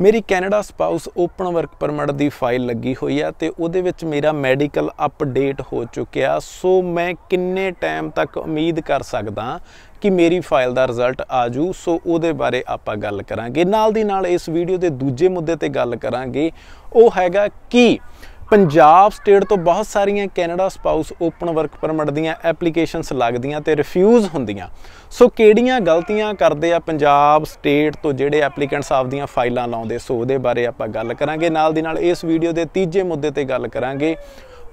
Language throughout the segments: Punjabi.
ਮੇਰੀ Canada spouse open work permit ਦੀ ਫਾਈਲ ਲੱਗੀ ਹੋਈ ਆ ਤੇ ਉਹਦੇ ਵਿੱਚ ਮੇਰਾ ਮੈਡੀਕਲ ਅਪਡੇਟ ਹੋ ਚੁੱਕਿਆ ਸੋ ਮੈਂ ਕਿੰਨੇ ਟਾਈਮ ਤੱਕ ਉਮੀਦ ਕਰ ਸਕਦਾ ਕਿ ਮੇਰੀ ਫਾਈਲ ਦਾ ਰਿਜ਼ਲਟ ਆ ਜੂ ਸੋ ਉਹਦੇ ਬਾਰੇ ਆਪਾਂ ਗੱਲ ਕਰਾਂਗੇ ਨਾਲ ਦੀ ਨਾਲ ਇਸ ਵੀਡੀਓ ਦੇ ਦੂਜੇ ਮੁੱਦੇ ਤੇ ਗੱਲ ਕਰਾਂਗੇ ਉਹ ਹੈਗਾ ਕਿ ਪੰਜਾਬ ਸਟੇਟ ਤੋਂ ਬਹੁਤ ਸਾਰੀਆਂ Canada spouse open work permit ਦੀਆਂ ਐਪਲੀਕੇਸ਼ਨਸ ਲੱਗਦੀਆਂ ਤੇ ਰਿਫਿਊਜ਼ ਹੁੰਦੀਆਂ ਸੋ ਕਿਹੜੀਆਂ ਗਲਤੀਆਂ ਕਰਦੇ ਆ ਪੰਜਾਬ ਸਟੇਟ ਤੋਂ ਜਿਹੜੇ ਐਪਲੀਕੈਂਟਸ ਆਪਦੀਆਂ ਫਾਈਲਾਂ ਲਾਉਂਦੇ ਸੋ ਉਹਦੇ ਬਾਰੇ ਆਪਾਂ ਗੱਲ ਕਰਾਂਗੇ ਨਾਲ ਦੀ ਨਾਲ ਇਸ ਵੀਡੀਓ ਦੇ ਤੀਜੇ ਮੁੱਦੇ ਤੇ ਗੱਲ ਕਰਾਂਗੇ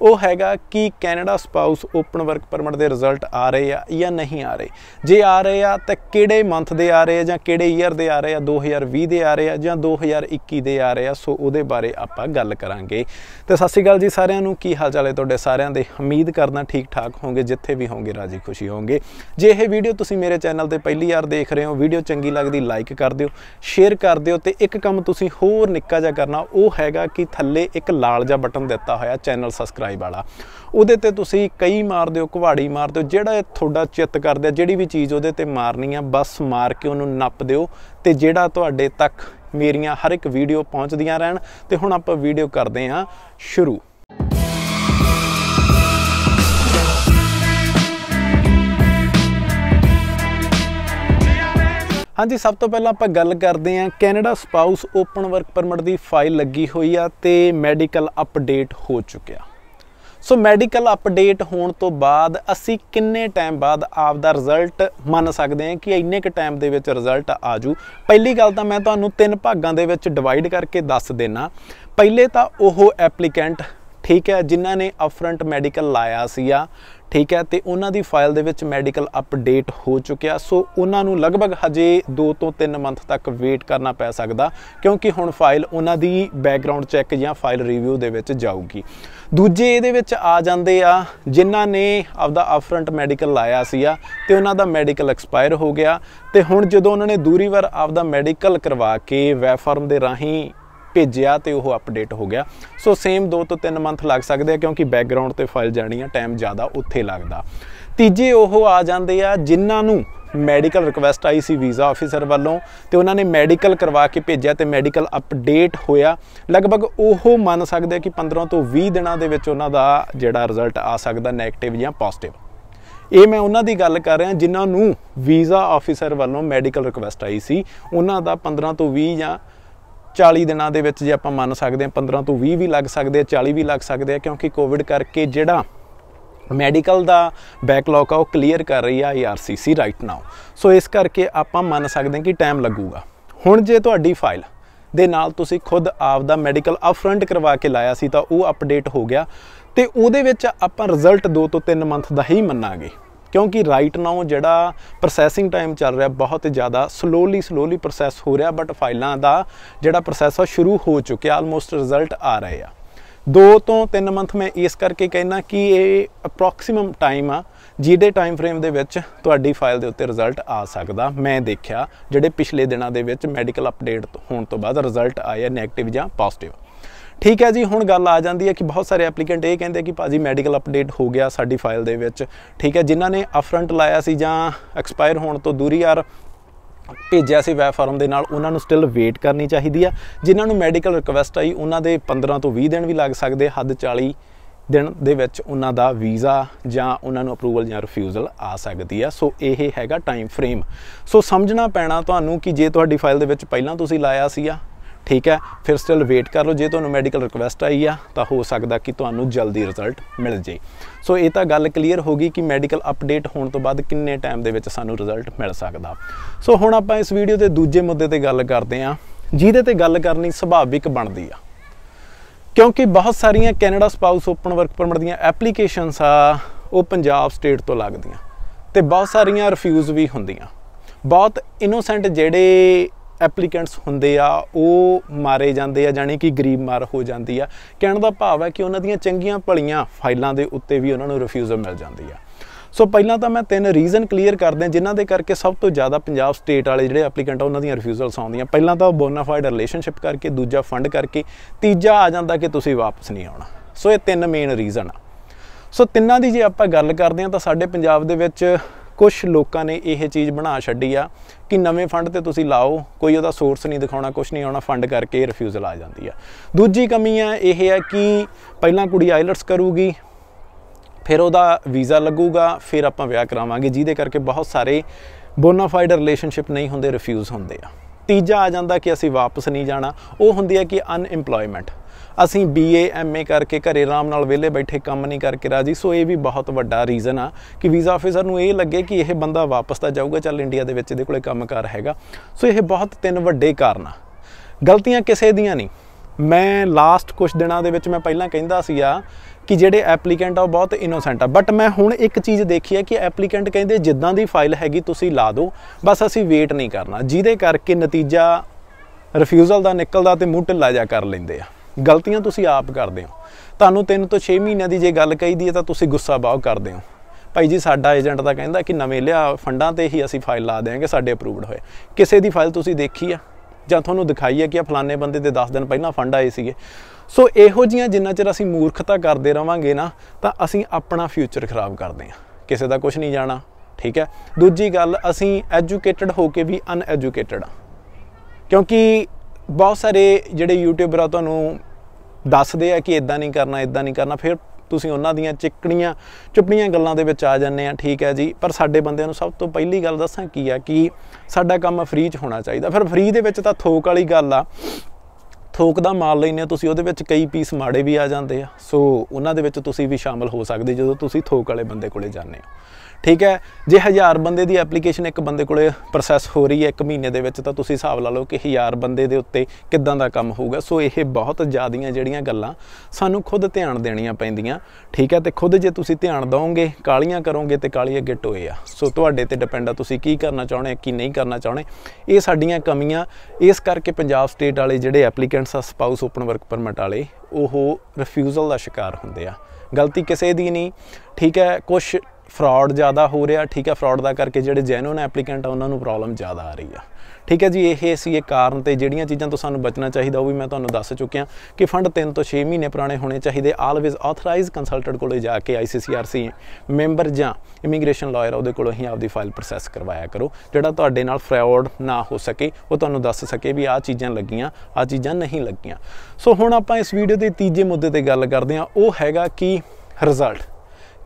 ਉਹ ਹੈਗਾ ਕਿ Canada spouse open work permit ਦੇ ਰਿਜ਼ਲਟ ਆ ਰਹੇ ਆ ਜਾਂ ਨਹੀਂ ਆ ਰਹੇ ਜੇ ਆ ਰਹੇ ਆ ਤਾਂ ਕਿਹੜੇ ਮੰਥ ਦੇ ਆ ਰਹੇ ਆ ਜਾਂ ਕਿਹੜੇ ਈਅਰ ਦੇ ਆ ਰਹੇ ਆ 2020 ਦੇ ਆ ਰਹੇ ਆ ਜਾਂ 2021 ਦੇ ਆ ਰਹੇ ਆ ਸੋ ਉਹਦੇ ਬਾਰੇ ਆਪਾਂ ਗੱਲ ਕਰਾਂਗੇ ਤੇ ਸਤਿ ਸ਼੍ਰੀ ਅਕਾਲ ਜੀ ਸਾਰਿਆਂ ਨੂੰ ਕੀ ਹਾਲ ਚਾਲ ਹੈ ਤੁਹਾਡੇ ਸਾਰਿਆਂ ਦੇ ਉਮੀਦ ਕਰਦਾ ਠੀਕ ਠਾਕ ਹੋਵੋਗੇ ਜਿੱਥੇ ਵੀ ਹੋਵੋਗੇ ਰਾਜੀ ਖੁਸ਼ੀ ਹੋਵੋਗੇ ਜੇ ਇਹ ਵੀਡੀਓ ਤੁਸੀਂ ਮੇਰੇ ਚੈਨਲ ਤੇ ਪਹਿਲੀ ਵਾਰ ਦੇਖ ਰਹੇ ਹੋ ਵੀਡੀਓ ਚੰਗੀ ਲੱਗਦੀ ਲਾਈਕ ਕਰ ਦਿਓ ਸ਼ੇਅਰ ਕਰ ਦਿਓ ਤੇ ਇੱਕ ਕੰਮ ਤੁਸੀਂ ਹੋਰ ਨਿੱਕਾ ਜਿਹਾ ਕਰਨਾ ਉਹ ਹੈਗਾ ਕਿ ਥੱਲੇ ਇੱਕ ਲਾਲ ਜਿਹਾ ਬਟਨ ਦਿੱਤਾ ਹੋਇਆ ਚੈਨਲ ਸਬਸਕ੍ਰਾਈਬ ਸਬਸਕ੍ਰਾਈਬ ਵਾਲਾ ਉਹਦੇ ਤੇ ਤੁਸੀਂ ਕਈ ਮਾਰਦੇ ਹੋ ਕੁਹਾੜੀ ਮਾਰਦੇ ਹੋ ਜਿਹੜਾ ਤੁਹਾਡਾ ਚਿੱਤ ਕਰਦਾ ਜਿਹੜੀ ਵੀ ਚੀਜ਼ ਉਹਦੇ ਤੇ ਮਾਰਨੀ ਆ ਬਸ ਮਾਰ ਕੇ ਉਹਨੂੰ ਨੱਪ ਦਿਓ ਤੇ ਜਿਹੜਾ ਤੁਹਾਡੇ ਤੱਕ ਮੇਰੀਆਂ ਹਰ ਇੱਕ ਵੀਡੀਓ ਪਹੁੰਚਦੀਆਂ ਰਹਿਣ ਤੇ ਹੁਣ ਆਪਾਂ ਵੀਡੀਓ ਕਰਦੇ ਆ ਸ਼ੁਰੂ ਹਾਂਜੀ ਸਭ ਤੋਂ ਪਹਿਲਾਂ ਆਪਾਂ ਗੱਲ ਕਰਦੇ ਹਾਂ Canada spouse open work permit ਦੀ ਫਾਈਲ ਲੱਗੀ ਹੋਈ ਆ ਤੇ ਮੈਡੀਕਲ ਅਪਡੇਟ ਹੋ ਚੁੱਕਿਆ ਸੋ ਮੈਡੀਕਲ ਅਪਡੇਟ ਹੋਣ ਤੋਂ ਬਾਅਦ ਅਸੀਂ ਕਿੰਨੇ ਟਾਈਮ ਬਾਅਦ ਆਪ ਦਾ ਰਿਜ਼ਲਟ ਮੰਨ ਸਕਦੇ ਹਾਂ ਕਿ ਇੰਨੇ ਕ ਟਾਈਮ ਦੇ ਵਿੱਚ ਰਿਜ਼ਲਟ ਆਜੂ ਪਹਿਲੀ ਗੱਲ ਤਾਂ ਮੈਂ ਤੁਹਾਨੂੰ ਤਿੰਨ ਭਾਗਾਂ ਦੇ ਵਿੱਚ ਡਿਵਾਈਡ ਕਰਕੇ ਦੱਸ ਦੇਣਾ ਪਹਿਲੇ ਤਾਂ ਉਹ ਐਪਲੀਕੈਂਟ ਠੀਕ ਹੈ ਜਿਨ੍ਹਾਂ ਨੇ ਅਫਰੰਟ ਮੈਡੀਕਲ ਲਾਇਆ ਸੀ ਆ ਠੀਕ ਹੈ ਤੇ ਉਹਨਾਂ ਦੀ ਫਾਈਲ ਦੇ ਵਿੱਚ ਮੈਡੀਕਲ ਅਪਡੇਟ ਹੋ ਚੁੱਕਿਆ ਸੋ ਉਹਨਾਂ ਨੂੰ ਲਗਭਗ ਹਜੇ 2 ਤੋਂ 3 ਮੰਥ ਤੱਕ ਵੇਟ ਕਰਨਾ ਪੈ ਸਕਦਾ ਕਿਉਂਕਿ ਹੁਣ ਫਾਈਲ ਉਹਨਾਂ ਦੀ ਬੈਕਗ੍ਰਾਉਂਡ ਚੈੱਕ ਜਾਂ ਫਾਈਲ ਰਿਵਿਊ ਦੇ ਵਿੱਚ ਜਾਊਗੀ ਦੂਜੇ ਇਹਦੇ ਵਿੱਚ ਆ ਜਾਂਦੇ ਆ ਜਿਨ੍ਹਾਂ ਨੇ ਆਪਦਾ ਅਫਰੰਟ ਮੈਡੀਕਲ ਲਾਇਆ ਸੀ ਆ ਤੇ ਉਹਨਾਂ ਦਾ ਮੈਡੀਕਲ ਐਕਸਪਾਇਰ ਹੋ ਗਿਆ ਤੇ ਹੁਣ ਜਦੋਂ ਉਹਨਾਂ ਨੇ ਦੂਰੀ ਵਾਰ ਆਪਦਾ ਮੈਡੀਕਲ ਕਰਵਾ ਕੇ ਵੈਫਾਰਮ ਦੇ ਰਾਹੀਂ ਭੇਜਿਆ ਤੇ ਉਹ ਅਪਡੇਟ ਹੋ ਗਿਆ ਸੋ ਸੇਮ 2 ਤੋਂ 3 ਮੰਥ ਲੱਗ ਸਕਦੇ ਆ ਕਿਉਂਕਿ ਬੈਕਗ੍ਰਾਉਂਡ ਤੇ ਫਾਈਲ ਜਾਣੀ ਆ ਟਾਈਮ ਜ਼ਿਆਦਾ ਉੱਥੇ ਲੱਗਦਾ ਤੀਜੇ ਉਹ ਆ ਜਾਂਦੇ ਆ ਜਿਨ੍ਹਾਂ ਨੂੰ ਮੈਡੀਕਲ ਰਿਕਵੈਸਟ ਆਈ ਸੀ ਵੀਜ਼ਾ ਆਫੀਸਰ ਵੱਲੋਂ ਤੇ ਉਹਨਾਂ ਨੇ ਮੈਡੀਕਲ ਕਰਵਾ ਕੇ ਭੇਜਿਆ ਤੇ ਮੈਡੀਕਲ ਅਪਡੇਟ ਹੋਇਆ ਲਗਭਗ ਉਹ ਮੰਨ ਸਕਦੇ ਆ ਕਿ 15 ਤੋਂ 20 ਦਿਨਾਂ ਦੇ ਵਿੱਚ ਉਹਨਾਂ ਦਾ ਜਿਹੜਾ ਰਿਜ਼ਲਟ ਆ ਸਕਦਾ 네ਗੇਟਿਵ ਜਾਂ ਪੋਜ਼ਿਟਿਵ ਇਹ ਮੈਂ ਉਹਨਾਂ ਦੀ ਗੱਲ ਕਰ ਰਿਹਾ ਜਿਨ੍ਹਾਂ ਨੂੰ ਵੀਜ਼ਾ ਆਫੀਸਰ ਵੱਲੋਂ ਮੈਡੀਕਲ ਰਿਕਵੈਸਟ ਆਈ ਸੀ ਉਹਨਾਂ ਦਾ 15 ਤੋਂ 20 ਜਾਂ 40 ਦਿਨਾਂ ਦੇ ਵਿੱਚ ਜੇ ਆਪਾਂ ਮੰਨ ਸਕਦੇ ਹਾਂ 15 ਤੋਂ 20 ਵੀ ਲੱਗ ਸਕਦੇ ਆ 40 ਵੀ ਲੱਗ ਸਕਦੇ ਆ ਕਿਉਂਕਿ ਕੋਵਿਡ ਕਰਕੇ ਜਿਹੜਾ ਮੈਡੀਕਲ ਦਾ ਬੈਕਲੌਗ ਆ ਉਹ ਕਲੀਅਰ ਕਰ ਰਹੀ ਆ ਆਰਸੀਸੀ ਰਾਈਟ ਨਾਓ ਸੋ ਇਸ ਕਰਕੇ ਆਪਾਂ ਮੰਨ ਸਕਦੇ ਹਾਂ ਕਿ ਟਾਈਮ ਲੱਗੂਗਾ ਹੁਣ ਜੇ ਤੁਹਾਡੀ ਫਾਈਲ ਦੇ ਨਾਲ ਤੁਸੀਂ ਖੁਦ ਆਪ ਦਾ ਮੈਡੀਕਲ ਅਪਫਰੰਟ ਕਰਵਾ ਕੇ ਲਾਇਆ ਸੀ ਤਾਂ ਉਹ ਅਪਡੇਟ ਹੋ ਗਿਆ ਤੇ ਉਹਦੇ ਵਿੱਚ ਆਪਾਂ ਰਿਜ਼ਲਟ 2 ਤੋਂ 3 ਮੰਥ ਦਾ ਹੀ ਮੰਨਾਂਗੇ ਕਿਉਂਕਿ ਰਾਈਟ ਨਾਓ ਜਿਹੜਾ ਪ੍ਰੋਸੈਸਿੰਗ ਟਾਈਮ ਚੱਲ ਰਿਹਾ ਬਹੁਤ ਜ਼ਿਆਦਾ ਸਲੋਲੀ ਸਲੋਲੀ ਪ੍ਰੋਸੈਸ ਹੋ ਰਿਹਾ ਬਟ ਫਾਈਲਾਂ ਦਾ ਜਿਹੜਾ ਪ੍ਰੋਸੈਸ ਆ ਸ਼ੁਰੂ ਹੋ ਚੁੱਕਿਆ ਆਲਮੋਸਟ ਰਿਜ਼ਲਟ ਆ ਰਹੇ ਆ 2 ਤੋਂ 3 ਮੰਥ ਮੈਂ ਇਸ ਕਰਕੇ ਕਹਿਣਾ ਕਿ ਇਹ ਅਪਰੋਕਸੀਮਮ ਟਾਈਮ ਆ ਜਿਹਦੇ ਟਾਈਮ ਫਰੇਮ ਦੇ ਵਿੱਚ ਤੁਹਾਡੀ ਫਾਈਲ ਦੇ ਉੱਤੇ ਰਿਜ਼ਲਟ ਆ ਸਕਦਾ ਮੈਂ ਦੇਖਿਆ ਜਿਹੜੇ ਪਿਛਲੇ ਦਿਨਾਂ ਦੇ ਵਿੱਚ ਮੈਡੀਕਲ ਅਪਡੇਟ ਹੋਣ ਤੋਂ ਬਾਅਦ ਰਿਜ਼ਲਟ ਆਇਆ 네ਗੇਟਿਵ ਜਾਂ ਪੋਜ਼ਿਟਿਵ ਠੀਕ ਹੈ ਜੀ ਹੁਣ ਗੱਲ ਆ ਜਾਂਦੀ ਹੈ ਕਿ ਬਹੁਤ ਸਾਰੇ ਐਪਲੀਕੈਂਟ ਇਹ ਕਹਿੰਦੇ ਕਿ ਭਾਜੀ ਮੈਡੀਕਲ ਅਪਡੇਟ ਹੋ ਗਿਆ ਸਾਡੀ ਫਾਈਲ ਦੇ ਵਿੱਚ ਠੀਕ ਹੈ ਜਿਨ੍ਹਾਂ ਨੇ ਅਫਰੰਟ ਲਾਇਆ ਸੀ ਜਾਂ ਐਕਸਪਾਇਰ ਹੋਣ ਤੋਂ ਦੂਰੀ ਆਰ ਭੇਜਿਆ ਸੀ ਵੈਬ ਫਾਰਮ ਦੇ ਨਾਲ ਉਹਨਾਂ ਨੂੰ ਸਟਿਲ ਵੇਟ ਕਰਨੀ ਚਾਹੀਦੀ ਆ ਜਿਨ੍ਹਾਂ ਨੂੰ ਮੈਡੀਕਲ ਰਿਕਵੈਸਟ ਆਈ ਉਹਨਾਂ ਦੇ 15 ਤੋਂ 20 ਦਿਨ ਵੀ ਲੱਗ ਸਕਦੇ ਹੱਦ 40 ਦਿਨ ਦੇ ਵਿੱਚ ਉਹਨਾਂ ਦਾ ਵੀਜ਼ਾ ਜਾਂ ਉਹਨਾਂ ਨੂੰ ਅਪਰੂਵਲ ਜਾਂ ਰਿਫਿਊਜ਼ਲ ਆ ਸਕਦੀ ਆ ਸੋ ਇਹ ਹੈਗਾ ਟਾਈਮ ਫਰੇਮ ਸੋ ਸਮਝਣਾ ਪੈਣਾ ਤੁਹਾਨੂੰ ਕਿ ਜੇ ਤੁਹਾਡੀ ਫਾਈਲ ਦੇ ਵਿੱਚ ਪਹਿਲਾਂ ਤੁਸੀਂ ਲਾਇਆ ਸੀ ਆ ਠੀਕ ਹੈ ਫਿਰ ਸਟਿਲ ਵੇਟ ਕਰ ਲਓ ਜੇ ਤੁਹਾਨੂੰ ਮੈਡੀਕਲ ਰਿਕੁਐਸਟ ਆਈ ਆ ਤਾਂ ਹੋ ਸਕਦਾ ਕਿ ਤੁਹਾਨੂੰ ਜਲਦੀ ਰਿਜ਼ਲਟ ਮਿਲ ਜੇ ਸੋ ਇਹ ਤਾਂ ਗੱਲ ਕਲੀਅਰ ਹੋ ਗਈ ਕਿ ਮੈਡੀਕਲ ਅਪਡੇਟ ਹੋਣ ਤੋਂ ਬਾਅਦ ਕਿੰਨੇ ਟਾਈਮ ਦੇ ਵਿੱਚ ਸਾਨੂੰ ਰਿਜ਼ਲਟ ਮਿਲ ਸਕਦਾ ਸੋ ਹੁਣ ਆਪਾਂ ਇਸ ਵੀਡੀਓ ਦੇ ਦੂਜੇ ਮੁੱਦੇ ਤੇ ਗੱਲ ਕਰਦੇ ਆ ਜਿਹਦੇ ਤੇ ਗੱਲ ਕਰਨੀ ਸੁਭਾਵਿਕ ਬਣਦੀ ਆ ਕਿਉਂਕਿ ਬਹੁਤ ਸਾਰੀਆਂ Canada spouse open work permit ਦੀਆਂ ਐਪਲੀਕੇਸ਼ਨਸ ਆ ਉਹ ਪੰਜਾਬ ਸਟੇਟ ਤੋਂ ਲੱਗਦੀਆਂ ਤੇ ਬਹੁਤ ਸਾਰੀਆਂ ਰਿਫਿਊਜ਼ ਵੀ ਹੁੰਦੀਆਂ ਬਹੁਤ ਇਨੋਸੈਂਟ ਜਿਹੜੇ ਐਪਲੀਕੈਂਟਸ ਹੁੰਦੇ ਆ ਉਹ ਮਾਰੇ ਜਾਂਦੇ ਆ ਜਾਨੀ ਕਿ ਗਰੀਬ ਮਾਰ ਹੋ ਜਾਂਦੀ ਆ ਕਹਿਣ ਦਾ ਭਾਵ ਹੈ ਕਿ ਉਹਨਾਂ ਦੀਆਂ ਚੰਗੀਆਂ ਭਲੀਆਂ ਫਾਈਲਾਂ ਦੇ ਉੱਤੇ ਵੀ ਉਹਨਾਂ ਨੂੰ ਰਿਫਿਊਜ਼ਲ ਮਿਲ ਜਾਂਦੀ ਆ ਸੋ ਪਹਿਲਾਂ ਤਾਂ ਮੈਂ ਤਿੰਨ ਰੀਜ਼ਨ ਕਲੀਅਰ ਕਰਦੇ ਜਿਨ੍ਹਾਂ ਦੇ ਕਰਕੇ ਸਭ ਤੋਂ ਜ਼ਿਆਦਾ ਪੰਜਾਬ ਸਟੇਟ ਵਾਲੇ ਜਿਹੜੇ ਐਪਲੀਕੈਂਟ ਆ ਉਹਨਾਂ ਦੀਆਂ ਰਿਫਿਊਜ਼ਲਸ ਆਉਂਦੀਆਂ ਪਹਿਲਾਂ ਤਾਂ ਬੋਨਾਫਾਈਡ ਰਿਲੇਸ਼ਨਸ਼ਿਪ ਕਰਕੇ ਦੂਜਾ ਫੰਡ ਕਰਕੇ ਤੀਜਾ ਆ ਜਾਂਦਾ ਕਿ ਤੁਸੀਂ ਵਾਪਸ ਨਹੀਂ ਆਉਣਾ ਸੋ ਇਹ ਤਿੰਨ ਮੇਨ ਰੀਜ਼ਨ ਆ ਸੋ ਤਿੰਨਾਂ ਦੀ ਜੇ ਆਪਾਂ ਗੱਲ ਕਰਦੇ ਹਾਂ ਤਾਂ ਸਾਡੇ ਪੰਜਾਬ ਦੇ ਵਿੱਚ ਕੁਝ ਲੋਕਾਂ ਨੇ ਇਹ ਚੀਜ਼ ਬਣਾ ਛੱਡੀ ਆ ਕਿ ਨਵੇਂ ਫੰਡ ਤੇ ਤੁਸੀਂ ਲਾਓ ਕੋਈ ਉਹਦਾ ਸੋਰਸ ਨਹੀਂ ਦਿਖਾਉਣਾ ਕੁਝ ਨਹੀਂ ਆਉਣਾ ਫੰਡ ਕਰਕੇ ਰਿਫਿਊਜ਼ਲ ਆ ਜਾਂਦੀ ਆ ਦੂਜੀ ਕਮੀ ਆ ਇਹ ਆ ਕਿ ਪਹਿਲਾਂ ਕੁੜੀ ਆਇਲਟਸ ਕਰੂਗੀ ਫਿਰ ਉਹਦਾ ਵੀਜ਼ਾ ਲੱਗੂਗਾ ਫਿਰ ਆਪਾਂ ਵਿਆਹ ਕਰਾਵਾਂਗੇ ਜਿਹਦੇ ਕਰਕੇ ਬਹੁਤ ਸਾਰੇ ਬੋਨਾਫਾਈਡ ਰਿਲੇਸ਼ਨਸ਼ਿਪ ਨਹੀਂ ਹੁੰਦੇ ਰਿਫਿਊਜ਼ ਹੁੰਦੇ ਆ ਤੀਜਾ ਆ ਜਾਂਦਾ ਕਿ ਅਸੀਂ ਵਾਪਸ ਨਹੀਂ ਜਾਣਾ ਉਹ ਹੁੰਦੀ ਹੈ ਕਿ ਅਨਇੰਪਲੋਇਮੈਂਟ ਅਸੀਂ ਬੀਏ ਐਮਏ ਕਰਕੇ ਘਰੇ ਆਰਾਮ ਨਾਲ ਵਿਹਲੇ ਬੈਠੇ ਕੰਮ ਨਹੀਂ ਕਰਕੇ ਰਾਜੀ ਸੋ ਇਹ ਵੀ ਬਹੁਤ ਵੱਡਾ ਰੀਜ਼ਨ ਆ ਕਿ ਵੀਜ਼ਾ ਆਫੀਸਰ ਨੂੰ ਇਹ ਲੱਗੇ ਕਿ ਇਹ ਬੰਦਾ ਵਾਪਸ ਤਾਂ ਜਾਊਗਾ ਚੱਲ ਇੰਡੀਆ ਦੇ ਵਿੱਚ ਇਹਦੇ ਕੋਲੇ ਕੰਮਕਾਰ ਹੈਗਾ ਸੋ ਇਹ ਬਹੁਤ ਤਿੰਨ ਵੱਡੇ ਕਾਰਨ ਆ ਗਲਤੀਆਂ ਕਿਸੇ ਦੀਆਂ ਨਹੀਂ ਮੈਂ ਲਾਸਟ ਕੁਝ ਦਿਨਾਂ ਦੇ ਵਿੱਚ ਮੈਂ ਪਹਿਲਾਂ ਕਹਿੰਦਾ ਸੀ ਆ ਕਿ ਜਿਹੜੇ ਐਪਲੀਕੈਂਟ ਆ ਉਹ ਬਹੁਤ ਇਨੋਸੈਂਟ ਆ ਬਟ ਮੈਂ ਹੁਣ ਇੱਕ ਚੀਜ਼ ਦੇਖੀ ਹੈ ਕਿ ਐਪਲੀਕੈਂਟ ਕਹਿੰਦੇ ਜਿੱਦਾਂ ਦੀ ਫਾਈਲ ਹੈਗੀ ਤੁਸੀਂ ਲਾ ਦਿਓ ਬਸ ਅਸੀਂ ਵੇਟ ਨਹੀਂ ਕਰਨਾ ਜਿਹਦੇ ਕਰਕੇ ਨਤੀਜਾ ਰਿਫਿਊਜ਼ਲ ਦਾ ਨਿਕਲਦਾ ਤੇ ਮੂੰਹ ਢਿੱਲਾ ਜਾ ਕਰ ਲੈਂਦੇ ਆ ਗਲਤੀਆਂ ਤੁਸੀਂ ਆਪ ਕਰਦੇ ਹੋ ਤੁਹਾਨੂੰ 3 ਤੋਂ 6 ਮਹੀਨਿਆਂ ਦੀ ਜੇ ਗੱਲ ਕਹੀਦੀ ਹੈ ਤਾਂ ਤੁਸੀਂ ਗੁੱਸਾ ਬਾਹਰ ਕਰਦੇ ਹੋ ਭਾਈ ਜੀ ਸਾਡਾ ਏਜੰਟ ਤਾਂ ਕਹਿੰਦਾ ਕਿ ਨਵੇਂ ਲਿਆ ਫੰਡਾਂ ਤੇ ਹੀ ਅਸੀਂ ਫਾਈਲ ਲਾ ਦੇਾਂਗੇ ਸਾਡੇ ਅਪਰੂਵਡ ਹੋਏ ਕਿਸੇ ਦੀ ਫਾਈਲ ਤੁਸੀਂ ਦੇਖੀ ਆ ਜਾਂ ਤੁਹਾਨੂੰ ਦਿਖਾਈ ਆ ਕਿ ਆ ਫਲਾਣੇ ਬੰਦੇ ਦੇ 10 ਦਿਨ ਪਹਿਲਾਂ ਫੰਡ ਆਏ ਸੀਗੇ ਸੋ ਇਹੋ ਜੀਆਂ ਜਿੰਨਾ ਚਿਰ ਅਸੀਂ ਮੂਰਖਤਾ ਕਰਦੇ ਰਵਾਂਗੇ ਨਾ ਤਾਂ ਅਸੀਂ ਆਪਣਾ ਫਿਊਚਰ ਖਰਾਬ ਕਰਦੇ ਆ ਕਿਸੇ ਦਾ ਕੁਝ ਨਹੀਂ ਜਾਣਾ ਠੀਕ ਹੈ ਦੂਜੀ ਗੱਲ ਅਸੀਂ ਐਜੂਕੇਟਿਡ ਹੋ ਕੇ ਵੀ ਅਨਐਜੂਕੇਟਿਡ ਆ ਕਿਉਂਕਿ ਬਹੁਤ ਸਾਰੇ ਜਿਹੜੇ ਆ ਤੁਹਾਨੂੰ ਦੱਸਦੇ ਆ ਕਿ ਇਦਾਂ ਨਹੀਂ ਕਰਨਾ ਇਦਾਂ ਨਹੀਂ ਕਰਨਾ ਫਿਰ ਤੁਸੀਂ ਉਹਨਾਂ ਦੀਆਂ ਚਿਕੜੀਆਂ ਚੁਪੜੀਆਂ ਗੱਲਾਂ ਦੇ ਵਿੱਚ ਆ ਜਾਂਦੇ ਆ ਠੀਕ ਹੈ ਜੀ ਪਰ ਸਾਡੇ ਬੰਦਿਆਂ ਨੂੰ ਸਭ ਤੋਂ ਪਹਿਲੀ ਗੱਲ ਦੱਸਾਂ ਕੀ ਆ ਕਿ ਸਾਡਾ ਕੰਮ ਫ੍ਰੀ 'ਚ ਹੋਣਾ ਚਾਹੀਦਾ ਫਿਰ ਫ੍ਰੀ ਦੇ ਵਿੱਚ ਤਾਂ ਥੋਕ ਵਾਲੀ ਗੱਲ ਆ ਥੋਕ ਦਾ ਮਾਲ ਲੈਨੇ ਤੁਸੀਂ ਉਹਦੇ ਵਿੱਚ ਕਈ ਪੀਸ ਮਾੜੇ ਵੀ ਆ ਜਾਂਦੇ ਆ ਸੋ ਉਹਨਾਂ ਦੇ ਵਿੱਚ ਤੁਸੀਂ ਵੀ ਸ਼ਾਮਲ ਹੋ ਸਕਦੇ ਜਦੋਂ ਤੁਸੀਂ ਥੋਕ ਵਾਲੇ ਬੰਦੇ ਕੋਲੇ ਜਾਂਦੇ ਹੋ ਠੀਕ ਹੈ ਜੇ 1000 ਬੰਦੇ ਦੀ ਐਪਲੀਕੇਸ਼ਨ ਇੱਕ ਬੰਦੇ ਕੋਲੇ ਪ੍ਰੋਸੈਸ ਹੋ ਰਹੀ ਹੈ ਇੱਕ ਮਹੀਨੇ ਦੇ ਵਿੱਚ ਤਾਂ ਤੁਸੀਂ ਹਿਸਾਬ ਲਾ ਲਓ ਕਿ 1000 ਬੰਦੇ ਦੇ ਉੱਤੇ ਕਿੱਦਾਂ ਦਾ ਕੰਮ ਹੋਊਗਾ ਸੋ ਇਹ ਬਹੁਤ ਜ਼ਿਆਦੀਆਂ ਜਿਹੜੀਆਂ ਗੱਲਾਂ ਸਾਨੂੰ ਖੁਦ ਧਿਆਨ ਦੇਣੀਆਂ ਪੈਂਦੀਆਂ ਠੀਕ ਹੈ ਤੇ ਖੁਦ ਜੇ ਤੁਸੀਂ ਧਿਆਨ ਦਿਓਗੇ ਕਾਲੀਆਂ ਕਰੋਗੇ ਤੇ ਕਾਲੀ ਅੱਗੇ ਟੋਏ ਆ ਸੋ ਤੁਹਾਡੇ ਤੇ ਡਿਪੈਂਡ ਆ ਤੁਸੀਂ ਕੀ ਕਰਨਾ ਚਾਹੁੰਦੇ ਕੀ ਨਹੀਂ ਕਰਨਾ ਚਾਹੁੰਦੇ ਇਹ ਸਾਡੀਆਂ ਕਮੀਆਂ ਇਸ ਕਰਕੇ ਪੰਜਾਬ ਸਟੇਟ ਵਾਲੇ ਜਿਹੜੇ ਐਪਲੀਕੈਂਟ ਖਾਲਸਾ ਸਪਾਊਸ ਓਪਨ ਵਰਕ ਪਰਮਿਟ ਵਾਲੇ ਉਹ ਰਿਫਿਊਜ਼ਲ ਦਾ ਸ਼ਿਕਾਰ ਹੁੰਦੇ ਆ ਗਲਤੀ ਕਿਸੇ ਦੀ ਨਹੀਂ ਠੀਕ ਹੈ ਕੁਝ ਫਰਾਡ ਜ਼ਿਆਦਾ ਹੋ ਰਿਹਾ ਠੀਕ ਹੈ ਫਰਾਡ ਦਾ ਕਰਕੇ ਜਿਹੜੇ ਜੈਨੂਨ ਐਪਲੀਕੈਂਟ ਆ ਉਹਨਾਂ ਨੂੰ ਪ੍ਰੋਬਲਮ ਜ਼ਿਆਦਾ ਆ ਰਹੀ ਆ ਠੀਕ ਹੈ ਜੀ ਇਹ ਸੀ ਇਹ ਕਾਰਨ ਤੇ ਜਿਹੜੀਆਂ ਚੀਜ਼ਾਂ ਤੋਂ ਸਾਨੂੰ ਬਚਣਾ ਚਾਹੀਦਾ ਉਹ ਵੀ ਮੈਂ ਤੁਹਾਨੂੰ ਦੱਸ ਚੁੱਕਿਆ ਕਿ ਫੰਡ 3 ਤੋਂ 6 ਮਹੀਨੇ ਪੁਰਾਣੇ ਹੋਣੇ ਚਾਹੀਦੇ ਆਲਵੇਜ਼ ਆਥੋਰਾਈਜ਼ ਕੰਸਲਟੈਂਟ ਕੋਲੇ ਜਾ ਕੇ ਆਈਸੀਸੀਆਰਸੀ ਮੈਂਬਰ ਜਾਂ ਇਮੀਗ੍ਰੇਸ਼ਨ ਲਾਇਰ ਉਹਦੇ ਕੋਲੋਂ ਹੀ ਆਪਦੀ ਫਾਈਲ ਪ੍ਰੋਸੈਸ ਕਰਵਾਇਆ ਕਰੋ ਜਿਹੜਾ ਤੁਹਾਡੇ ਨਾਲ ਫਰਾਡ ਨਾ ਹੋ ਸਕੇ ਉਹ ਤੁਹਾਨੂੰ ਦੱਸ ਸਕੇ ਵੀ ਆ ਚੀਜ਼ਾਂ ਲੱਗੀਆਂ ਆ ਚੀਜ਼ਾਂ ਨਹੀਂ ਲੱਗੀਆਂ ਸੋ ਹੁਣ ਆਪਾਂ ਇਸ ਵੀਡੀਓ ਦੇ ਤੀਜੇ ਮੁੱਦੇ ਤੇ ਗੱਲ ਕਰਦੇ ਹਾਂ ਉਹ ਹੈਗਾ ਕਿ result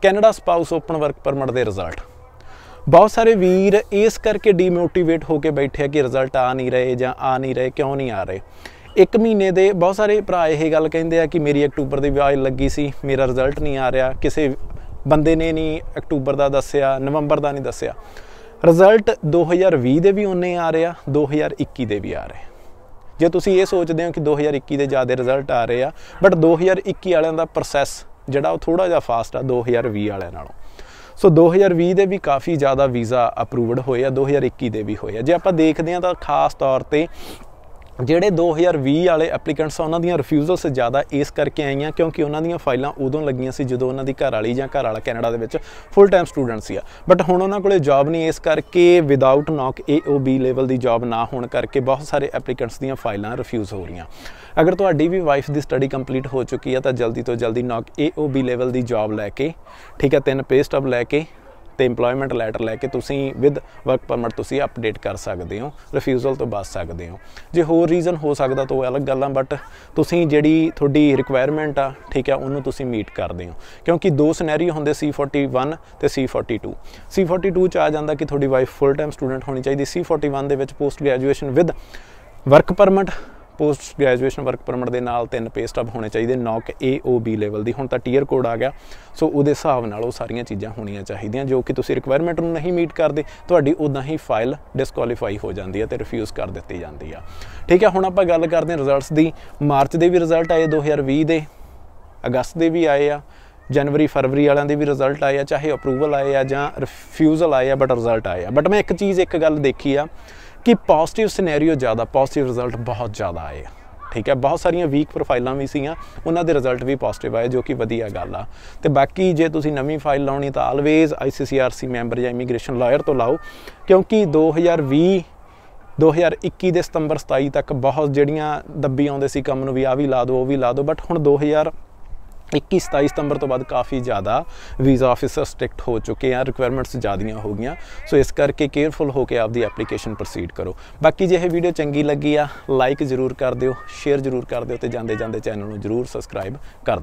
Canada spouse open work permit ਦੇ ਰਿਜ਼ਲਟ ਬਹੁਤ ਸਾਰੇ ਵੀਰ ਇਸ ਕਰਕੇ ਡੀਮੋਟੀਵੇਟ ਹੋ ਕੇ ਬੈਠੇ ਆ ਕਿ ਰਿਜ਼ਲਟ ਆ ਨਹੀਂ ਰਹੇ ਜਾਂ ਆ ਨਹੀਂ ਰਹੇ ਕਿਉਂ ਨਹੀਂ ਆ ਰਹੇ ਇੱਕ ਮਹੀਨੇ ਦੇ ਬਹੁਤ ਸਾਰੇ ਭਰਾ ਇਹ ਗੱਲ ਕਹਿੰਦੇ ਆ ਕਿ ਮੇਰੀ ਅਕਤੂਬਰ ਦੀ ਵਿਆਹ ਲੱਗੀ ਸੀ ਮੇਰਾ ਰਿਜ਼ਲਟ ਨਹੀਂ ਆ ਰਿਹਾ ਕਿਸੇ ਬੰਦੇ ਨੇ ਨਹੀਂ ਅਕਤੂਬਰ ਦਾ ਦੱਸਿਆ ਨਵੰਬਰ ਦਾ ਨਹੀਂ ਦੱਸਿਆ ਰਿਜ਼ਲਟ 2020 ਦੇ ਵੀ ਉਹਨੇ ਆ ਰਿਹਾ 2021 ਦੇ ਵੀ ਆ ਰਹੇ ਜੇ ਤੁਸੀਂ ਇਹ ਸੋਚਦੇ ਹੋ ਕਿ 2021 ਦੇ ਜ਼ਿਆਦਾ ਰਿਜ਼ਲਟ ਆ ਰਹੇ ਆ ਬਟ 2021 ਵਾਲਿਆਂ ਦਾ ਪ੍ਰੋਸੈਸ ਜਿਹੜਾ ਉਹ ਥੋੜਾ ਜਿਹਾ ਫਾਸਟ ਆ 2020 ਵਾਲਿਆਂ ਨਾਲੋਂ ਸੋ 2020 ਦੇ ਵੀ ਕਾਫੀ ਜ਼ਿਆਦਾ ਵੀਜ਼ਾ ਅਪਰੂਵਡ ਹੋਏ ਆ 2021 ਦੇ ਵੀ ਹੋਏ ਆ ਜੇ ਆਪਾਂ ਦੇਖਦੇ ਆ ਤਾਂ ਖਾਸ ਤੌਰ ਤੇ ਜਿਹੜੇ 2020 ਵਾਲੇ ਐਪਲੀਕੈਂਟਸ ਆ ਉਹਨਾਂ ਦੀਆਂ ਰਿਫਿਊਜ਼ਲਸ ਜ਼ਿਆਦਾ ਇਸ ਕਰਕੇ ਆਈਆਂ ਕਿਉਂਕਿ ਉਹਨਾਂ ਦੀਆਂ ਫਾਈਲਾਂ ਉਦੋਂ ਲੱਗੀਆਂ ਸੀ ਜਦੋਂ ਉਹਨਾਂ ਦੀ ਘਰ ਵਾਲੀ ਜਾਂ ਘਰ ਵਾਲਾ ਕੈਨੇਡਾ ਦੇ ਵਿੱਚ ਫੁੱਲ ਟਾਈਮ ਸਟੂਡੈਂਟ ਸੀ ਬਟ ਹੁਣ ਉਹਨਾਂ ਕੋਲੇ ਜੌਬ ਨਹੀਂ ਇਸ ਕਰਕੇ ਵਿਦਆਊਟ ਨੌਕ AOB ਲੈਵਲ ਦੀ ਜੌਬ ਨਾ ਹੋਣ ਕਰਕੇ ਬਹੁਤ ਸਾਰੇ ਐਪਲੀਕੈਂਟਸ ਦੀਆਂ ਫਾਈਲਾਂ ਰਿਫਿਊਜ਼ ਹੋ ਰਹੀਆਂ ਅਗਰ ਤੁਹਾਡੀ ਵੀ ਵਾਈਫ ਦੀ ਸਟੱਡੀ ਕੰਪਲੀਟ ਹੋ ਚੁੱਕੀ ਆ ਤਾਂ ਜਲਦੀ ਤੋਂ ਜਲਦੀ ਨੌਕ AOB ਲੈਵਲ ਦੀ ਜੌਬ ਲੈ ਕੇ ਠੀਕ ਆ ਤਿੰਨ ਪੇ ਸਟਬ ਲੈ ਕੇ ਤੇ ਏਮਪਲੋਇਮੈਂਟ ਲੈਟਰ ਲੈ ਕੇ ਤੁਸੀਂ ਵਿਦ ਵਰਕ ਪਰਮਿਟ ਤੁਸੀਂ ਅਪਡੇਟ ਕਰ ਸਕਦੇ ਹੋ ਰਿਫਿਊਜ਼ਲ ਤੋਂ ਬਚ ਸਕਦੇ ਹੋ ਜੇ ਹੋਰ ਰੀਜ਼ਨ ਹੋ ਸਕਦਾ ਤਾਂ ਉਹ ਅਲੱਗ ਗੱਲਾਂ ਬਟ ਤੁਸੀਂ ਜਿਹੜੀ ਤੁਹਾਡੀ ਰਿਕੁਆਇਰਮੈਂਟ ਆ ਠੀਕ ਆ ਉਹਨੂੰ ਤੁਸੀਂ ਮੀਟ ਕਰਦੇ ਹੋ ਕਿਉਂਕਿ ਦੋ ਸਿਨੈਰੀਓ ਹੁੰਦੇ C41 ਤੇ C42 C42 ਚ ਆ ਜਾਂਦਾ ਕਿ ਤੁਹਾਡੀ ਵਾਈਫ ਫੁੱਲ ਟਾਈਮ ਸਟੂਡੈਂਟ ਹੋਣੀ ਚਾਹੀਦੀ C41 ਦੇ ਵਿੱਚ post graduation with work permit post graduation work permit ਦੇ ਨਾਲ ਤਿੰਨ ਪੇ ਸਟੱਬ ਹੋਣੇ ਚਾਹੀਦੇ ਨੌਕ ਏ ਓ ਬੀ ਲੈਵਲ ਦੀ ਹੁਣ ਤਾਂ ਟੀਅਰ ਕੋਡ ਆ ਗਿਆ ਸੋ ਉਹਦੇ ਹਿਸਾਬ ਨਾਲ ਉਹ ਸਾਰੀਆਂ ਚੀਜ਼ਾਂ ਹੋਣੀਆਂ ਚਾਹੀਦੀਆਂ ਜੋ ਕਿ ਤੁਸੀਂ ਰਿਕੁਆਇਰਮੈਂਟ ਨੂੰ ਨਹੀਂ ਮੀਟ ਕਰਦੇ ਤੁਹਾਡੀ ਉਦਾਂ ਹੀ ਫਾਈਲ ਡਿਸਕੁਆਲੀਫਾਈ ਹੋ ਜਾਂਦੀ ਹੈ ਤੇ ਰਿਫਿਊਜ਼ ਕਰ ਦਿੱਤੀ ਜਾਂਦੀ ਆ ਠੀਕ ਹੈ ਹੁਣ ਆਪਾਂ ਗੱਲ ਕਰਦੇ ਹਾਂ ਰਿਜ਼ਲਟਸ ਦੀ ਮਾਰਚ ਦੇ ਵੀ ਰਿਜ਼ਲਟ ਆਏ 2020 ਦੇ ਅਗਸਤ ਦੇ ਵੀ ਆਏ ਆ ਜਨਵਰੀ ਫਰਵਰੀ ਵਾਲਿਆਂ ਦੇ ਵੀ ਰਿਜ਼ਲਟ ਆਏ ਆ ਚਾਹੇ ਅਪਰੂਵਲ ਆਏ ਆ ਜਾਂ ਰਿਫਿਊਜ਼ਲ ਆਏ ਆ ਬਟ ਰਿਜ਼ਲਟ ਆਏ ਆ ਬਟ ਮੈਂ ਇੱਕ ਚੀਜ਼ ਇੱਕ ਗੱਲ ਦੇਖੀ ਆ ਕਿ ਪੋਜ਼ਿਟਿਵ ਸਿਨੈਰੀਓ ਜ਼ਿਆਦਾ ਪੋਜ਼ਿਟਿਵ ਰਿਜ਼ਲਟ ਬਹੁਤ ਜ਼ਿਆਦਾ ਆਏ ਠੀਕ ਹੈ ਬਹੁਤ ਸਾਰੀਆਂ ਵੀਕ ਪ੍ਰੋਫਾਈਲਾਂ ਵੀ ਸੀਆਂ ਉਹਨਾਂ ਦੇ ਰਿਜ਼ਲਟ ਵੀ ਪੋਜ਼ਿਟਿਵ ਆਏ ਜੋ ਕਿ ਵਧੀਆ ਗੱਲ ਆ ਤੇ ਬਾਕੀ ਜੇ ਤੁਸੀਂ ਨਵੀਂ ਫਾਈਲ ਲਾਉਣੀ ਤਾਂ ਆਲਵੇਜ਼ ਆਈਸੀਸੀਆਰਸੀ ਮੈਂਬਰ ਜਾਂ ਇਮੀਗ੍ਰੇਸ਼ਨ ਲਾਇਰ ਤੋਂ ਲਾਓ ਕਿਉਂਕਿ 2020 2021 ਦੇ ਸਤੰਬਰ 27 ਤੱਕ ਬਹੁਤ ਜਿਹੜੀਆਂ ਦੱਬੀ ਆਉਂਦੇ ਸੀ ਕੰਮ ਨੂੰ ਵੀ ਆ ਵੀ ਲਾ ਦਿਓ ਉਹ ਵੀ ਲਾ ਦਿਓ ਬਟ ਹੁਣ 2000 21 27 ਸਤੰਬਰ ਤੋਂ ਬਾਅਦ ਕਾਫੀ ਜ਼ਿਆਦਾ ਵੀਜ਼ਾ ਆਫੀਸਰ ਸਟ੍ਰਿਕਟ ਹੋ ਚੁੱਕੇ ਆ ਰਿਕੁਆਇਰਮੈਂਟਸ ਜ਼ਿਆਦੀਆਂ ਹੋ ਗਈਆਂ ਸੋ ਇਸ ਕਰਕੇ ਕੇਅਰਫੁਲ ਹੋ ਕੇ ਆਪਦੀ ਐਪਲੀਕੇਸ਼ਨ ਪ੍ਰੋਸੀਡ ਕਰੋ ਬਾਕੀ ਜੇ ਇਹ ਵੀਡੀਓ ਚੰਗੀ ਲੱਗੀ ਆ ਲਾਈਕ ਜ਼ਰੂਰ ਕਰ ਦਿਓ ਸ਼ੇਅਰ ਜ਼ਰੂਰ ਕਰ ਦਿਓ ਤੇ ਜਾਂਦੇ ਜਾਂਦੇ ਚੈਨਲ ਨੂੰ ਜ਼ਰੂਰ ਸਬਸਕ੍ਰਾਈਬ ਕਰ